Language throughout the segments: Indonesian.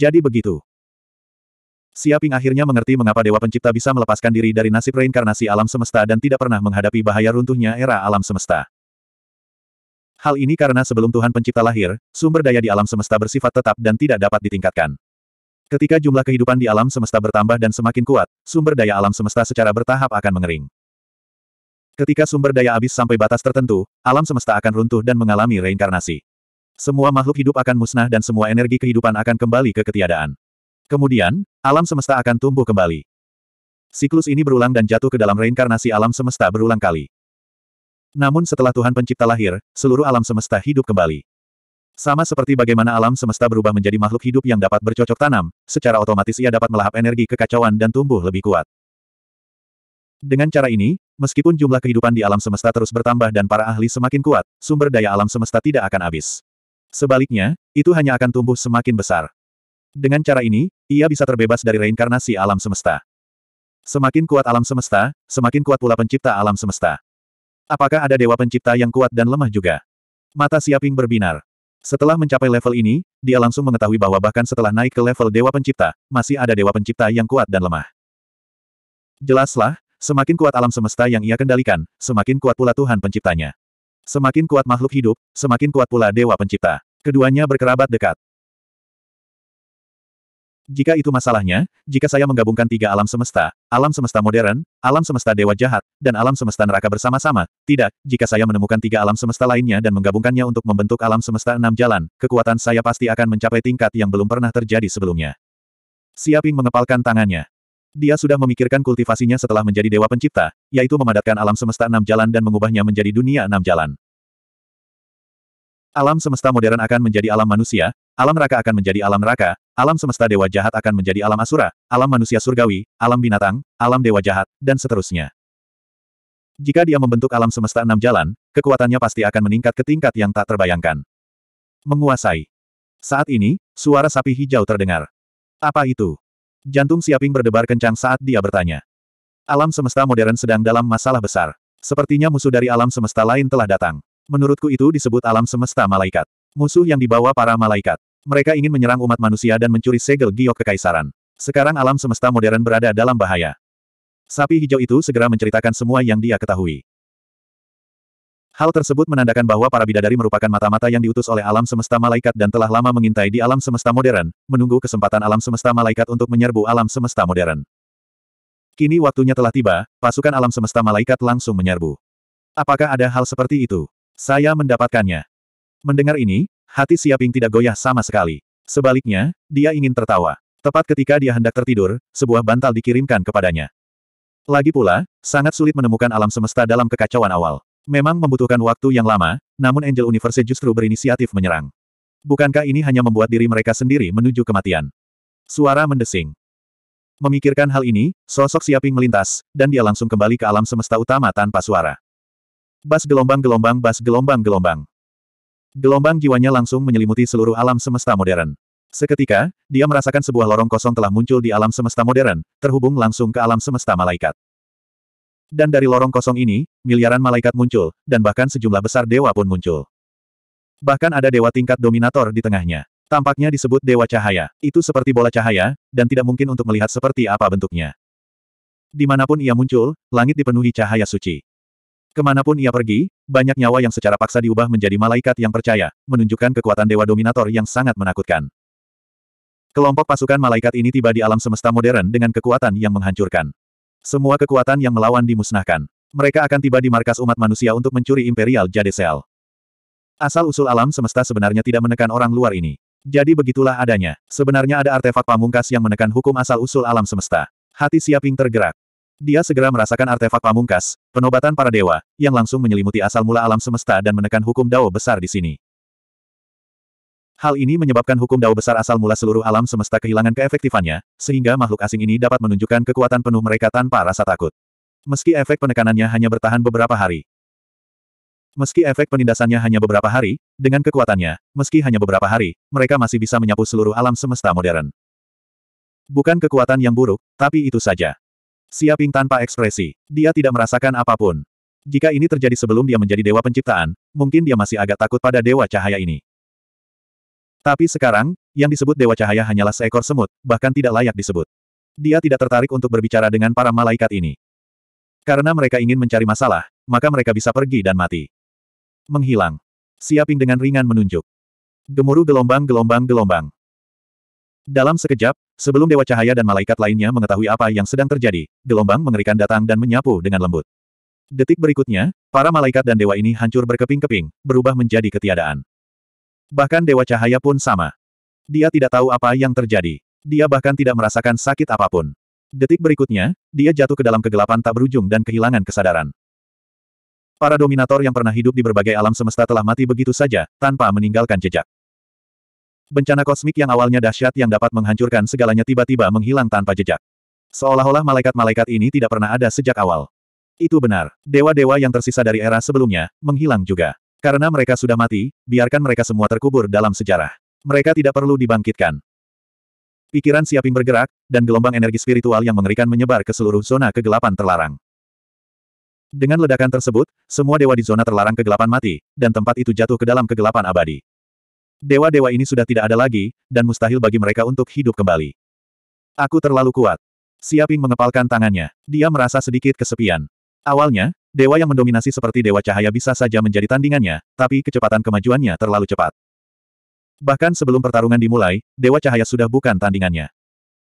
Jadi begitu. Siaping akhirnya mengerti mengapa Dewa Pencipta bisa melepaskan diri dari nasib reinkarnasi alam semesta dan tidak pernah menghadapi bahaya runtuhnya era alam semesta. Hal ini karena sebelum Tuhan Pencipta lahir, sumber daya di alam semesta bersifat tetap dan tidak dapat ditingkatkan. Ketika jumlah kehidupan di alam semesta bertambah dan semakin kuat, sumber daya alam semesta secara bertahap akan mengering. Ketika sumber daya habis sampai batas tertentu, alam semesta akan runtuh dan mengalami reinkarnasi. Semua makhluk hidup akan musnah dan semua energi kehidupan akan kembali ke ketiadaan. Kemudian, alam semesta akan tumbuh kembali. Siklus ini berulang dan jatuh ke dalam reinkarnasi alam semesta berulang kali. Namun setelah Tuhan pencipta lahir, seluruh alam semesta hidup kembali. Sama seperti bagaimana alam semesta berubah menjadi makhluk hidup yang dapat bercocok tanam, secara otomatis ia dapat melahap energi kekacauan dan tumbuh lebih kuat. Dengan cara ini, meskipun jumlah kehidupan di alam semesta terus bertambah dan para ahli semakin kuat, sumber daya alam semesta tidak akan habis. Sebaliknya, itu hanya akan tumbuh semakin besar. Dengan cara ini, ia bisa terbebas dari reinkarnasi alam semesta. Semakin kuat alam semesta, semakin kuat pula pencipta alam semesta. Apakah ada dewa pencipta yang kuat dan lemah juga? Mata Siaping berbinar. Setelah mencapai level ini, dia langsung mengetahui bahwa bahkan setelah naik ke level Dewa Pencipta, masih ada Dewa Pencipta yang kuat dan lemah. Jelaslah, semakin kuat alam semesta yang ia kendalikan, semakin kuat pula Tuhan Penciptanya. Semakin kuat makhluk hidup, semakin kuat pula Dewa Pencipta. Keduanya berkerabat dekat. Jika itu masalahnya, jika saya menggabungkan tiga alam semesta, alam semesta modern, alam semesta dewa jahat, dan alam semesta neraka bersama-sama, tidak, jika saya menemukan tiga alam semesta lainnya dan menggabungkannya untuk membentuk alam semesta enam jalan, kekuatan saya pasti akan mencapai tingkat yang belum pernah terjadi sebelumnya. Siaping mengepalkan tangannya. Dia sudah memikirkan kultivasinya setelah menjadi dewa pencipta, yaitu memadatkan alam semesta enam jalan dan mengubahnya menjadi dunia enam jalan. Alam semesta modern akan menjadi alam manusia, alam neraka akan menjadi alam neraka, alam semesta dewa jahat akan menjadi alam asura, alam manusia surgawi, alam binatang, alam dewa jahat, dan seterusnya. Jika dia membentuk alam semesta enam jalan, kekuatannya pasti akan meningkat ke tingkat yang tak terbayangkan. Menguasai. Saat ini, suara sapi hijau terdengar. Apa itu? Jantung Siaping berdebar kencang saat dia bertanya. Alam semesta modern sedang dalam masalah besar. Sepertinya musuh dari alam semesta lain telah datang. Menurutku itu disebut alam semesta malaikat. Musuh yang dibawa para malaikat. Mereka ingin menyerang umat manusia dan mencuri segel giok kekaisaran. Sekarang alam semesta modern berada dalam bahaya. Sapi hijau itu segera menceritakan semua yang dia ketahui. Hal tersebut menandakan bahwa para bidadari merupakan mata-mata yang diutus oleh alam semesta malaikat dan telah lama mengintai di alam semesta modern, menunggu kesempatan alam semesta malaikat untuk menyerbu alam semesta modern. Kini waktunya telah tiba, pasukan alam semesta malaikat langsung menyerbu. Apakah ada hal seperti itu? Saya mendapatkannya. Mendengar ini, hati Siaping tidak goyah sama sekali. Sebaliknya, dia ingin tertawa. Tepat ketika dia hendak tertidur, sebuah bantal dikirimkan kepadanya. Lagi pula, sangat sulit menemukan alam semesta dalam kekacauan awal. Memang membutuhkan waktu yang lama, namun Angel Universe justru berinisiatif menyerang. Bukankah ini hanya membuat diri mereka sendiri menuju kematian? Suara mendesing. Memikirkan hal ini, sosok Siaping melintas, dan dia langsung kembali ke alam semesta utama tanpa suara. Bas gelombang-gelombang bas gelombang-gelombang. Gelombang jiwanya langsung menyelimuti seluruh alam semesta modern. Seketika, dia merasakan sebuah lorong kosong telah muncul di alam semesta modern, terhubung langsung ke alam semesta malaikat. Dan dari lorong kosong ini, miliaran malaikat muncul, dan bahkan sejumlah besar dewa pun muncul. Bahkan ada dewa tingkat dominator di tengahnya. Tampaknya disebut dewa cahaya. Itu seperti bola cahaya, dan tidak mungkin untuk melihat seperti apa bentuknya. Dimanapun ia muncul, langit dipenuhi cahaya suci. Kemanapun ia pergi, banyak nyawa yang secara paksa diubah menjadi malaikat yang percaya, menunjukkan kekuatan Dewa Dominator yang sangat menakutkan. Kelompok pasukan malaikat ini tiba di alam semesta modern dengan kekuatan yang menghancurkan. Semua kekuatan yang melawan dimusnahkan. Mereka akan tiba di markas umat manusia untuk mencuri Imperial Jade Cell. Asal-usul alam semesta sebenarnya tidak menekan orang luar ini. Jadi begitulah adanya. Sebenarnya ada artefak pamungkas yang menekan hukum asal-usul alam semesta. Hati Siaping tergerak. Dia segera merasakan artefak pamungkas, penobatan para dewa, yang langsung menyelimuti asal mula alam semesta dan menekan hukum dao besar di sini. Hal ini menyebabkan hukum dao besar asal mula seluruh alam semesta kehilangan keefektifannya, sehingga makhluk asing ini dapat menunjukkan kekuatan penuh mereka tanpa rasa takut. Meski efek penekanannya hanya bertahan beberapa hari, Meski efek penindasannya hanya beberapa hari, dengan kekuatannya, meski hanya beberapa hari, mereka masih bisa menyapu seluruh alam semesta modern. Bukan kekuatan yang buruk, tapi itu saja. Siaping tanpa ekspresi. Dia tidak merasakan apapun. Jika ini terjadi sebelum dia menjadi dewa penciptaan, mungkin dia masih agak takut pada dewa cahaya ini. Tapi sekarang, yang disebut dewa cahaya hanyalah seekor semut, bahkan tidak layak disebut. Dia tidak tertarik untuk berbicara dengan para malaikat ini. Karena mereka ingin mencari masalah, maka mereka bisa pergi dan mati. Menghilang. Siaping dengan ringan menunjuk. Gemuruh gelombang-gelombang-gelombang. Dalam sekejap, Sebelum Dewa Cahaya dan malaikat lainnya mengetahui apa yang sedang terjadi, gelombang mengerikan datang dan menyapu dengan lembut. Detik berikutnya, para malaikat dan dewa ini hancur berkeping-keping, berubah menjadi ketiadaan. Bahkan Dewa Cahaya pun sama. Dia tidak tahu apa yang terjadi. Dia bahkan tidak merasakan sakit apapun. Detik berikutnya, dia jatuh ke dalam kegelapan tak berujung dan kehilangan kesadaran. Para dominator yang pernah hidup di berbagai alam semesta telah mati begitu saja, tanpa meninggalkan jejak. Bencana kosmik yang awalnya dahsyat yang dapat menghancurkan segalanya tiba-tiba menghilang tanpa jejak. Seolah-olah malaikat-malaikat ini tidak pernah ada sejak awal. Itu benar, dewa-dewa yang tersisa dari era sebelumnya, menghilang juga. Karena mereka sudah mati, biarkan mereka semua terkubur dalam sejarah. Mereka tidak perlu dibangkitkan. Pikiran Siaping bergerak, dan gelombang energi spiritual yang mengerikan menyebar ke seluruh zona kegelapan terlarang. Dengan ledakan tersebut, semua dewa di zona terlarang kegelapan mati, dan tempat itu jatuh ke dalam kegelapan abadi. Dewa-dewa ini sudah tidak ada lagi, dan mustahil bagi mereka untuk hidup kembali. Aku terlalu kuat. Siaping mengepalkan tangannya. Dia merasa sedikit kesepian. Awalnya, dewa yang mendominasi seperti Dewa Cahaya bisa saja menjadi tandingannya, tapi kecepatan kemajuannya terlalu cepat. Bahkan sebelum pertarungan dimulai, Dewa Cahaya sudah bukan tandingannya.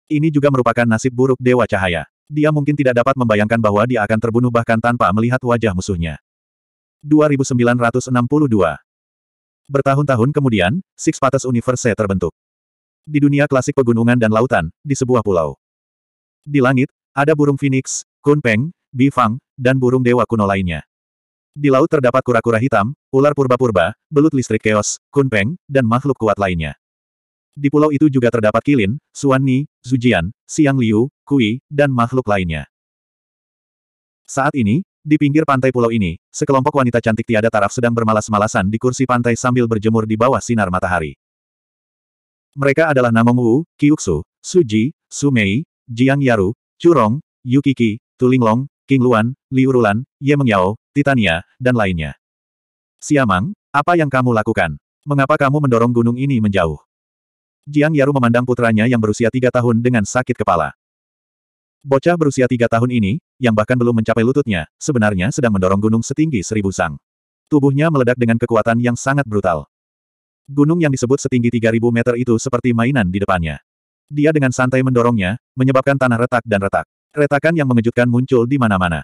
Ini juga merupakan nasib buruk Dewa Cahaya. Dia mungkin tidak dapat membayangkan bahwa dia akan terbunuh bahkan tanpa melihat wajah musuhnya. 2962 Bertahun-tahun kemudian, Six Pates Universe terbentuk. Di dunia klasik pegunungan dan lautan, di sebuah pulau. Di langit, ada burung phoenix, kunpeng, bifang, dan burung dewa kuno lainnya. Di laut terdapat kura-kura hitam, ular purba-purba, belut listrik keos, kunpeng, dan makhluk kuat lainnya. Di pulau itu juga terdapat kilin, suan ni, zujian, siang liu, kui, dan makhluk lainnya. Saat ini, di pinggir pantai pulau ini, sekelompok wanita cantik tiada taraf sedang bermalas-malasan di kursi pantai sambil berjemur di bawah sinar matahari. Mereka adalah Namong Wu, Kiuksu, Suji, Sumei, Jiang Yaru, Curong, Yukiki, Tulinglong, King Luan, Liu Rulan, Ye Mengyao, Titania, dan lainnya. Siamang, apa yang kamu lakukan? Mengapa kamu mendorong gunung ini menjauh? Jiang Yaru memandang putranya yang berusia tiga tahun dengan sakit kepala. Bocah berusia tiga tahun ini, yang bahkan belum mencapai lututnya, sebenarnya sedang mendorong gunung setinggi seribu sang. Tubuhnya meledak dengan kekuatan yang sangat brutal. Gunung yang disebut setinggi 3000 meter itu seperti mainan di depannya. Dia dengan santai mendorongnya, menyebabkan tanah retak dan retak. Retakan yang mengejutkan muncul di mana-mana.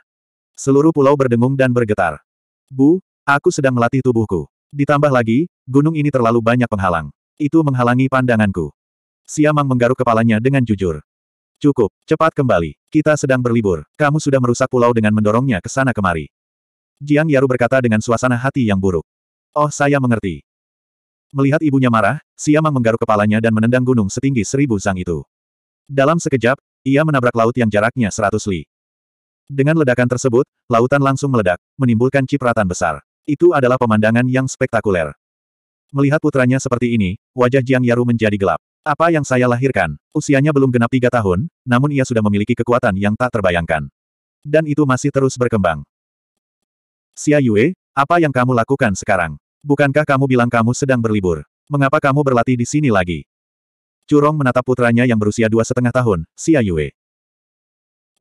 Seluruh pulau berdengung dan bergetar. Bu, aku sedang melatih tubuhku. Ditambah lagi, gunung ini terlalu banyak penghalang. Itu menghalangi pandanganku. Siamang menggaruk kepalanya dengan jujur. Cukup, cepat kembali. Kita sedang berlibur. Kamu sudah merusak pulau dengan mendorongnya ke sana kemari. Jiang Yaru berkata dengan suasana hati yang buruk. Oh saya mengerti. Melihat ibunya marah, Siamang menggaruk kepalanya dan menendang gunung setinggi seribu zang itu. Dalam sekejap, ia menabrak laut yang jaraknya seratus li. Dengan ledakan tersebut, lautan langsung meledak, menimbulkan cipratan besar. Itu adalah pemandangan yang spektakuler. Melihat putranya seperti ini, wajah Jiang Yaru menjadi gelap. Apa yang saya lahirkan? Usianya belum genap tiga tahun, namun ia sudah memiliki kekuatan yang tak terbayangkan. Dan itu masih terus berkembang. Xia Yue, apa yang kamu lakukan sekarang? Bukankah kamu bilang kamu sedang berlibur? Mengapa kamu berlatih di sini lagi? Curong menatap putranya yang berusia dua setengah tahun, Xia Yue.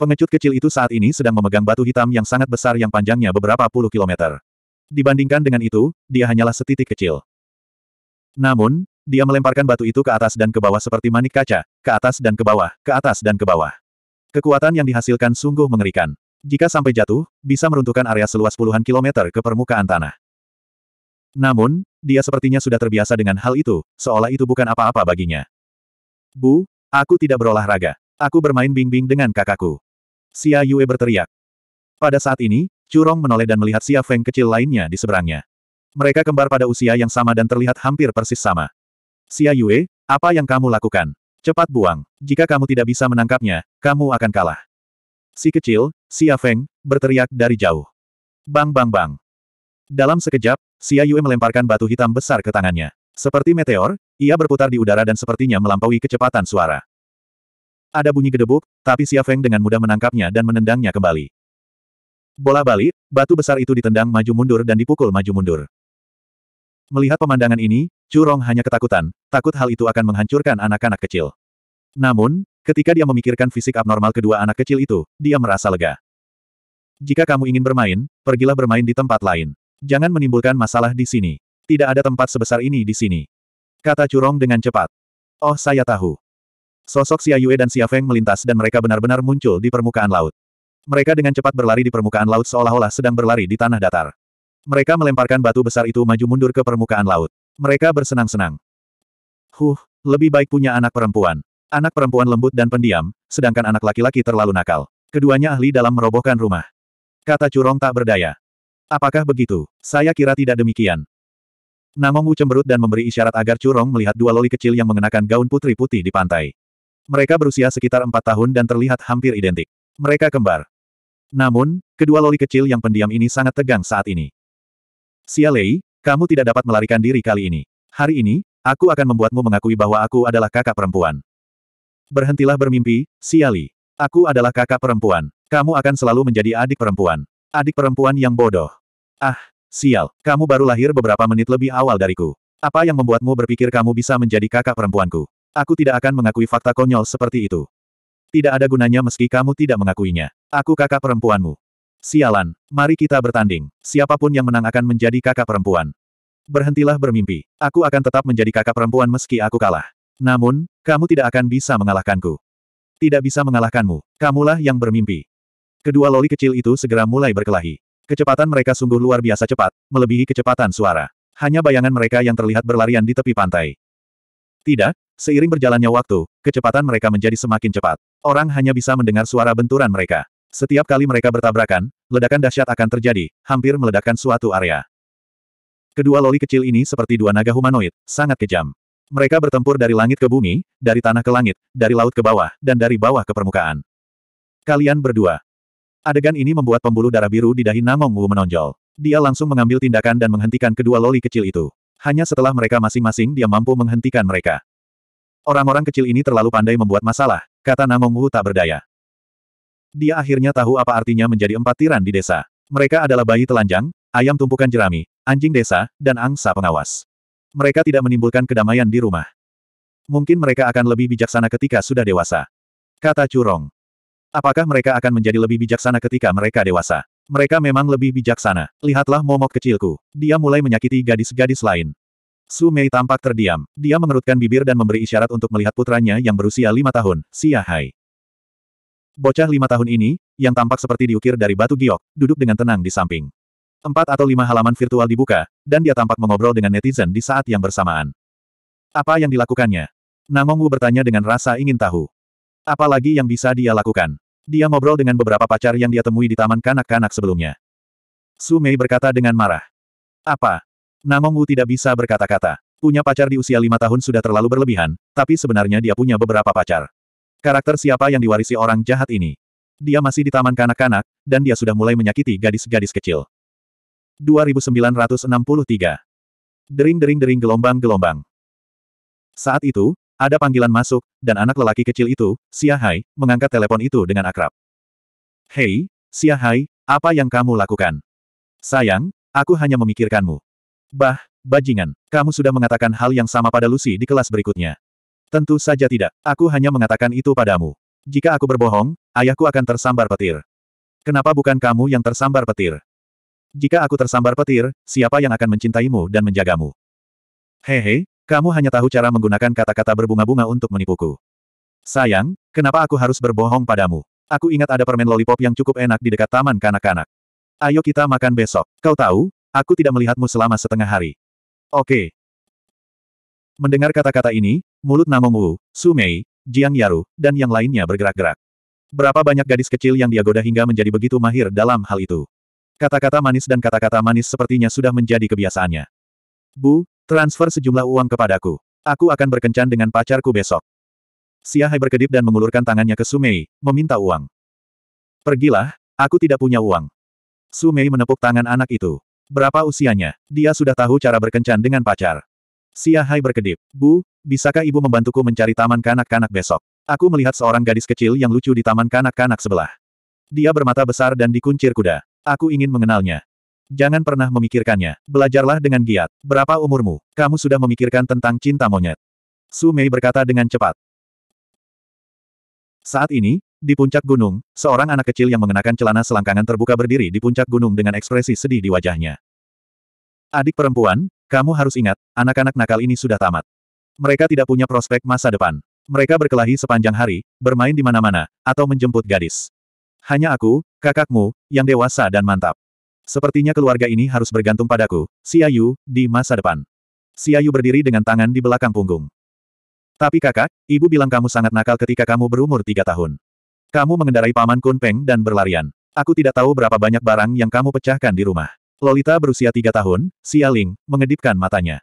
Pengecut kecil itu saat ini sedang memegang batu hitam yang sangat besar yang panjangnya beberapa puluh kilometer. Dibandingkan dengan itu, dia hanyalah setitik kecil. Namun, dia melemparkan batu itu ke atas dan ke bawah seperti manik kaca, ke atas dan ke bawah, ke atas dan ke bawah. Kekuatan yang dihasilkan sungguh mengerikan. Jika sampai jatuh, bisa meruntuhkan area seluas puluhan kilometer ke permukaan tanah. Namun, dia sepertinya sudah terbiasa dengan hal itu, seolah itu bukan apa-apa baginya. Bu, aku tidak berolahraga. Aku bermain bing-bing dengan kakakku. Xia Yue berteriak. Pada saat ini, Curong menoleh dan melihat Xia Feng kecil lainnya di seberangnya. Mereka kembar pada usia yang sama dan terlihat hampir persis sama. Xia Yue, apa yang kamu lakukan? Cepat buang. Jika kamu tidak bisa menangkapnya, kamu akan kalah. Si kecil, Xia Feng, berteriak dari jauh. Bang bang bang. Dalam sekejap, Xia Yue melemparkan batu hitam besar ke tangannya. Seperti meteor, ia berputar di udara dan sepertinya melampaui kecepatan suara. Ada bunyi gedebuk, tapi Xia Feng dengan mudah menangkapnya dan menendangnya kembali. Bola balik, batu besar itu ditendang maju mundur dan dipukul maju mundur. Melihat pemandangan ini, Curong hanya ketakutan, takut hal itu akan menghancurkan anak-anak kecil. Namun, ketika dia memikirkan fisik abnormal kedua anak kecil itu, dia merasa lega. Jika kamu ingin bermain, pergilah bermain di tempat lain. Jangan menimbulkan masalah di sini. Tidak ada tempat sebesar ini di sini. Kata Curong dengan cepat. Oh saya tahu. Sosok Xia Yue dan Xia Feng melintas dan mereka benar-benar muncul di permukaan laut. Mereka dengan cepat berlari di permukaan laut seolah-olah sedang berlari di tanah datar. Mereka melemparkan batu besar itu maju mundur ke permukaan laut. Mereka bersenang-senang. Huh, lebih baik punya anak perempuan. Anak perempuan lembut dan pendiam, sedangkan anak laki-laki terlalu nakal. Keduanya ahli dalam merobohkan rumah. Kata Curong tak berdaya. Apakah begitu? Saya kira tidak demikian. Namong Wu cemberut dan memberi isyarat agar Curong melihat dua loli kecil yang mengenakan gaun putri putih di pantai. Mereka berusia sekitar empat tahun dan terlihat hampir identik. Mereka kembar. Namun, kedua loli kecil yang pendiam ini sangat tegang saat ini. Xia Lei, kamu tidak dapat melarikan diri kali ini. Hari ini, aku akan membuatmu mengakui bahwa aku adalah kakak perempuan. Berhentilah bermimpi, Xia Li. Aku adalah kakak perempuan. Kamu akan selalu menjadi adik perempuan. Adik perempuan yang bodoh. Ah, sial, kamu baru lahir beberapa menit lebih awal dariku. Apa yang membuatmu berpikir kamu bisa menjadi kakak perempuanku? Aku tidak akan mengakui fakta konyol seperti itu. Tidak ada gunanya meski kamu tidak mengakuinya. Aku kakak perempuanmu. Sialan, mari kita bertanding. Siapapun yang menang akan menjadi kakak perempuan. Berhentilah bermimpi. Aku akan tetap menjadi kakak perempuan meski aku kalah. Namun, kamu tidak akan bisa mengalahkanku. Tidak bisa mengalahkanmu. Kamulah yang bermimpi. Kedua loli kecil itu segera mulai berkelahi. Kecepatan mereka sungguh luar biasa cepat, melebihi kecepatan suara. Hanya bayangan mereka yang terlihat berlarian di tepi pantai. Tidak, seiring berjalannya waktu, kecepatan mereka menjadi semakin cepat. Orang hanya bisa mendengar suara benturan mereka. Setiap kali mereka bertabrakan, ledakan dahsyat akan terjadi, hampir meledakkan suatu area. Kedua loli kecil ini seperti dua naga humanoid, sangat kejam. Mereka bertempur dari langit ke bumi, dari tanah ke langit, dari laut ke bawah, dan dari bawah ke permukaan. Kalian berdua. Adegan ini membuat pembuluh darah biru di dahi Namong Wu menonjol. Dia langsung mengambil tindakan dan menghentikan kedua loli kecil itu. Hanya setelah mereka masing-masing dia mampu menghentikan mereka. Orang-orang kecil ini terlalu pandai membuat masalah, kata Namong Wu tak berdaya. Dia akhirnya tahu apa artinya menjadi empat tiran di desa. Mereka adalah bayi telanjang, ayam tumpukan jerami, anjing desa, dan angsa pengawas. Mereka tidak menimbulkan kedamaian di rumah. Mungkin mereka akan lebih bijaksana ketika sudah dewasa. Kata Curong. Apakah mereka akan menjadi lebih bijaksana ketika mereka dewasa? Mereka memang lebih bijaksana. Lihatlah momok kecilku. Dia mulai menyakiti gadis-gadis lain. Su Mei tampak terdiam. Dia mengerutkan bibir dan memberi isyarat untuk melihat putranya yang berusia lima tahun, Xia Hai. Bocah lima tahun ini, yang tampak seperti diukir dari batu giok, duduk dengan tenang di samping. Empat atau lima halaman virtual dibuka, dan dia tampak mengobrol dengan netizen di saat yang bersamaan. Apa yang dilakukannya? Wu bertanya dengan rasa ingin tahu. Apalagi yang bisa dia lakukan? Dia ngobrol dengan beberapa pacar yang dia temui di taman kanak-kanak sebelumnya. Su Mei berkata dengan marah. Apa? Wu tidak bisa berkata-kata. Punya pacar di usia lima tahun sudah terlalu berlebihan, tapi sebenarnya dia punya beberapa pacar. Karakter siapa yang diwarisi orang jahat ini? Dia masih di taman kanak-kanak, dan dia sudah mulai menyakiti gadis-gadis kecil. 2963. Dering-dering-dering gelombang-gelombang. Saat itu, ada panggilan masuk, dan anak lelaki kecil itu, Xia Hai, mengangkat telepon itu dengan akrab. Hei, Xia Hai, apa yang kamu lakukan? Sayang, aku hanya memikirkanmu. Bah, bajingan, kamu sudah mengatakan hal yang sama pada Lucy di kelas berikutnya. Tentu saja tidak. Aku hanya mengatakan itu padamu. Jika aku berbohong, ayahku akan tersambar petir. Kenapa bukan kamu yang tersambar petir? Jika aku tersambar petir, siapa yang akan mencintaimu dan menjagamu? Hehe, kamu hanya tahu cara menggunakan kata-kata berbunga-bunga untuk menipuku. Sayang, kenapa aku harus berbohong padamu? Aku ingat ada permen lollipop yang cukup enak di dekat taman kanak-kanak. Ayo kita makan besok. Kau tahu, aku tidak melihatmu selama setengah hari. Oke. Mendengar kata-kata ini, Mulut Namomu, Su Mei, Jiang Yaru, dan yang lainnya bergerak-gerak. Berapa banyak gadis kecil yang dia goda hingga menjadi begitu mahir dalam hal itu. Kata-kata manis dan kata-kata manis sepertinya sudah menjadi kebiasaannya. Bu, transfer sejumlah uang kepadaku. Aku akan berkencan dengan pacarku besok. Xia Hai berkedip dan mengulurkan tangannya ke Sumei, meminta uang. Pergilah, aku tidak punya uang. Sumei menepuk tangan anak itu. Berapa usianya? Dia sudah tahu cara berkencan dengan pacar. Hai berkedip. Bu, bisakah ibu membantuku mencari taman kanak-kanak besok? Aku melihat seorang gadis kecil yang lucu di taman kanak-kanak sebelah. Dia bermata besar dan dikuncir kuda. Aku ingin mengenalnya. Jangan pernah memikirkannya. Belajarlah dengan giat. Berapa umurmu? Kamu sudah memikirkan tentang cinta monyet. Su Mei berkata dengan cepat. Saat ini, di puncak gunung, seorang anak kecil yang mengenakan celana selangkangan terbuka berdiri di puncak gunung dengan ekspresi sedih di wajahnya. Adik perempuan, kamu harus ingat, anak-anak nakal ini sudah tamat. Mereka tidak punya prospek masa depan. Mereka berkelahi sepanjang hari, bermain di mana-mana, atau menjemput gadis. Hanya aku, kakakmu, yang dewasa dan mantap. Sepertinya keluarga ini harus bergantung padaku, si Ayu, di masa depan. Si Ayu berdiri dengan tangan di belakang punggung. Tapi kakak, ibu bilang kamu sangat nakal ketika kamu berumur tiga tahun. Kamu mengendarai paman Kunpeng dan berlarian. Aku tidak tahu berapa banyak barang yang kamu pecahkan di rumah. Lolita berusia tiga tahun, Ling mengedipkan matanya.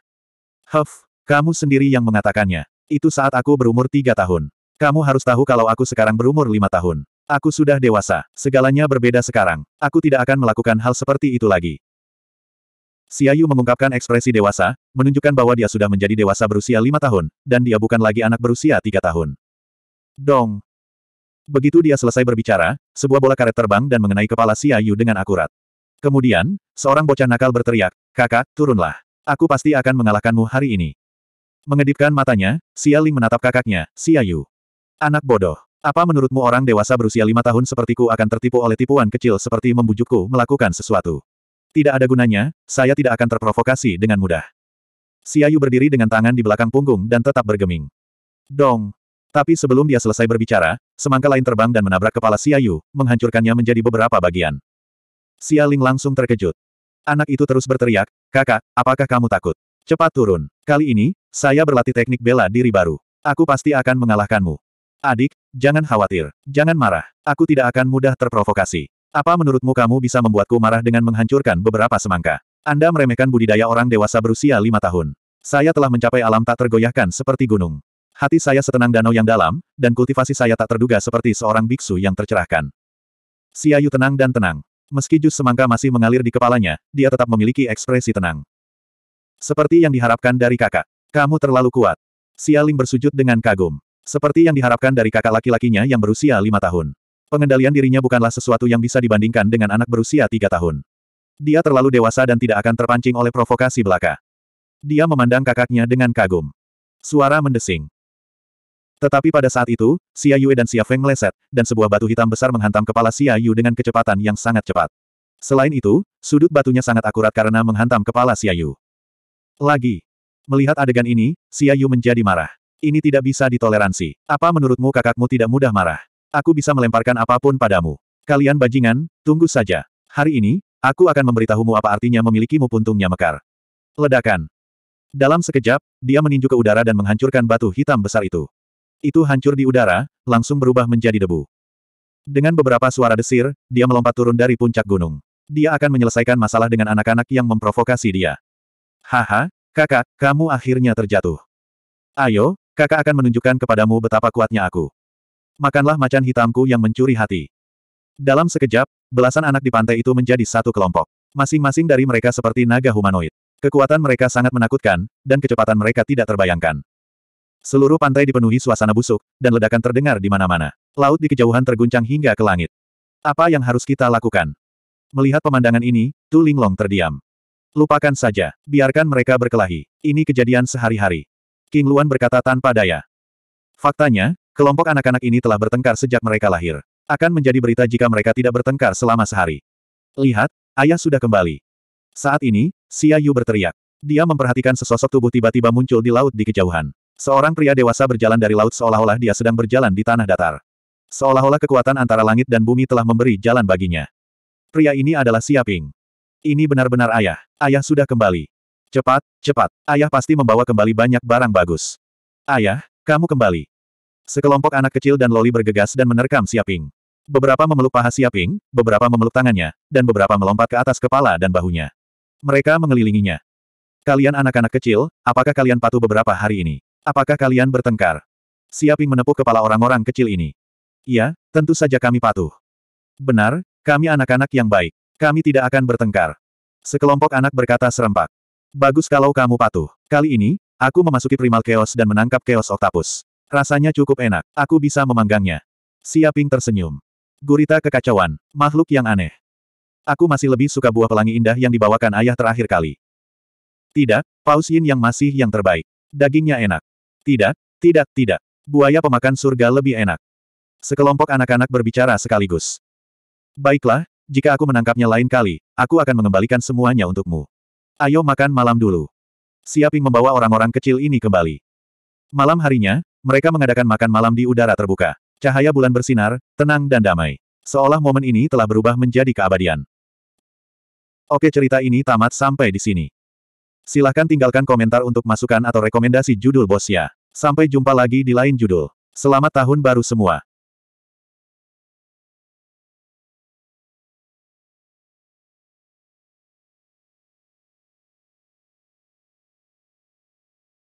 Huff, kamu sendiri yang mengatakannya. Itu saat aku berumur tiga tahun. Kamu harus tahu kalau aku sekarang berumur lima tahun. Aku sudah dewasa, segalanya berbeda sekarang. Aku tidak akan melakukan hal seperti itu lagi. Yu mengungkapkan ekspresi dewasa, menunjukkan bahwa dia sudah menjadi dewasa berusia lima tahun, dan dia bukan lagi anak berusia tiga tahun. Dong. Begitu dia selesai berbicara, sebuah bola karet terbang dan mengenai kepala Yu dengan akurat. Kemudian, seorang bocah nakal berteriak, kakak, turunlah. Aku pasti akan mengalahkanmu hari ini. Mengedipkan matanya, Xia Ling menatap kakaknya, Xia Yu. Anak bodoh. Apa menurutmu orang dewasa berusia lima tahun sepertiku akan tertipu oleh tipuan kecil seperti membujukku melakukan sesuatu? Tidak ada gunanya, saya tidak akan terprovokasi dengan mudah. Siayu berdiri dengan tangan di belakang punggung dan tetap bergeming. Dong. Tapi sebelum dia selesai berbicara, semangka lain terbang dan menabrak kepala Siayu, menghancurkannya menjadi beberapa bagian. Xialing langsung terkejut. Anak itu terus berteriak, kakak, apakah kamu takut? Cepat turun. Kali ini, saya berlatih teknik bela diri baru. Aku pasti akan mengalahkanmu. Adik, jangan khawatir. Jangan marah. Aku tidak akan mudah terprovokasi. Apa menurutmu kamu bisa membuatku marah dengan menghancurkan beberapa semangka? Anda meremehkan budidaya orang dewasa berusia lima tahun. Saya telah mencapai alam tak tergoyahkan seperti gunung. Hati saya setenang danau yang dalam, dan kultivasi saya tak terduga seperti seorang biksu yang tercerahkan. Siayu tenang dan tenang meski jus semangka masih mengalir di kepalanya, dia tetap memiliki ekspresi tenang. Seperti yang diharapkan dari kakak. Kamu terlalu kuat. Sialing bersujud dengan kagum. Seperti yang diharapkan dari kakak laki-lakinya yang berusia lima tahun. Pengendalian dirinya bukanlah sesuatu yang bisa dibandingkan dengan anak berusia tiga tahun. Dia terlalu dewasa dan tidak akan terpancing oleh provokasi belaka. Dia memandang kakaknya dengan kagum. Suara mendesing. Tetapi pada saat itu, Xia Yue dan Xia Feng meleset, dan sebuah batu hitam besar menghantam kepala Xia Yu dengan kecepatan yang sangat cepat. Selain itu, sudut batunya sangat akurat karena menghantam kepala Xia Yu. Lagi. Melihat adegan ini, Xia Yu menjadi marah. Ini tidak bisa ditoleransi. Apa menurutmu kakakmu tidak mudah marah? Aku bisa melemparkan apapun padamu. Kalian bajingan, tunggu saja. Hari ini, aku akan memberitahumu apa artinya memilikimu puntungnya mekar. Ledakan. Dalam sekejap, dia meninju ke udara dan menghancurkan batu hitam besar itu itu hancur di udara, langsung berubah menjadi debu. Dengan beberapa suara desir, dia melompat turun dari puncak gunung. Dia akan menyelesaikan masalah dengan anak-anak yang memprovokasi dia. Haha, kakak, kamu akhirnya terjatuh. Ayo, kakak akan menunjukkan kepadamu betapa kuatnya aku. Makanlah macan hitamku yang mencuri hati. Dalam sekejap, belasan anak di pantai itu menjadi satu kelompok. Masing-masing dari mereka seperti naga humanoid. Kekuatan mereka sangat menakutkan, dan kecepatan mereka tidak terbayangkan. Seluruh pantai dipenuhi suasana busuk, dan ledakan terdengar di mana-mana. Laut di kejauhan terguncang hingga ke langit. Apa yang harus kita lakukan? Melihat pemandangan ini, Tu Linglong terdiam. Lupakan saja, biarkan mereka berkelahi. Ini kejadian sehari-hari. King Luan berkata tanpa daya. Faktanya, kelompok anak-anak ini telah bertengkar sejak mereka lahir. Akan menjadi berita jika mereka tidak bertengkar selama sehari. Lihat, ayah sudah kembali. Saat ini, Xia Yu berteriak. Dia memperhatikan sesosok tubuh tiba-tiba muncul di laut di kejauhan. Seorang pria dewasa berjalan dari laut seolah-olah dia sedang berjalan di tanah datar. Seolah-olah kekuatan antara langit dan bumi telah memberi jalan baginya. Pria ini adalah Siaping. Ini benar-benar ayah. Ayah sudah kembali. Cepat, cepat. Ayah pasti membawa kembali banyak barang bagus. Ayah, kamu kembali. Sekelompok anak kecil dan loli bergegas dan menerkam Siaping. Beberapa memeluk paha Siaping, beberapa memeluk tangannya, dan beberapa melompat ke atas kepala dan bahunya. Mereka mengelilinginya. Kalian anak-anak kecil, apakah kalian patuh beberapa hari ini? Apakah kalian bertengkar? Siaping menepuk kepala orang-orang kecil ini. Iya, tentu saja kami patuh. Benar, kami anak-anak yang baik. Kami tidak akan bertengkar. Sekelompok anak berkata serempak. Bagus kalau kamu patuh. Kali ini, aku memasuki primal chaos dan menangkap chaos octopus. Rasanya cukup enak. Aku bisa memanggangnya. Siaping tersenyum. Gurita kekacauan. Makhluk yang aneh. Aku masih lebih suka buah pelangi indah yang dibawakan ayah terakhir kali. Tidak, Paus Yin yang masih yang terbaik. Dagingnya enak. Tidak, tidak, tidak. Buaya pemakan surga lebih enak. Sekelompok anak-anak berbicara sekaligus. Baiklah, jika aku menangkapnya lain kali, aku akan mengembalikan semuanya untukmu. Ayo makan malam dulu. Siaping membawa orang-orang kecil ini kembali. Malam harinya, mereka mengadakan makan malam di udara terbuka. Cahaya bulan bersinar, tenang dan damai. Seolah momen ini telah berubah menjadi keabadian. Oke cerita ini tamat sampai di sini. Silahkan tinggalkan komentar untuk masukan atau rekomendasi judul bosnya. Sampai jumpa lagi di lain judul. Selamat tahun baru semua.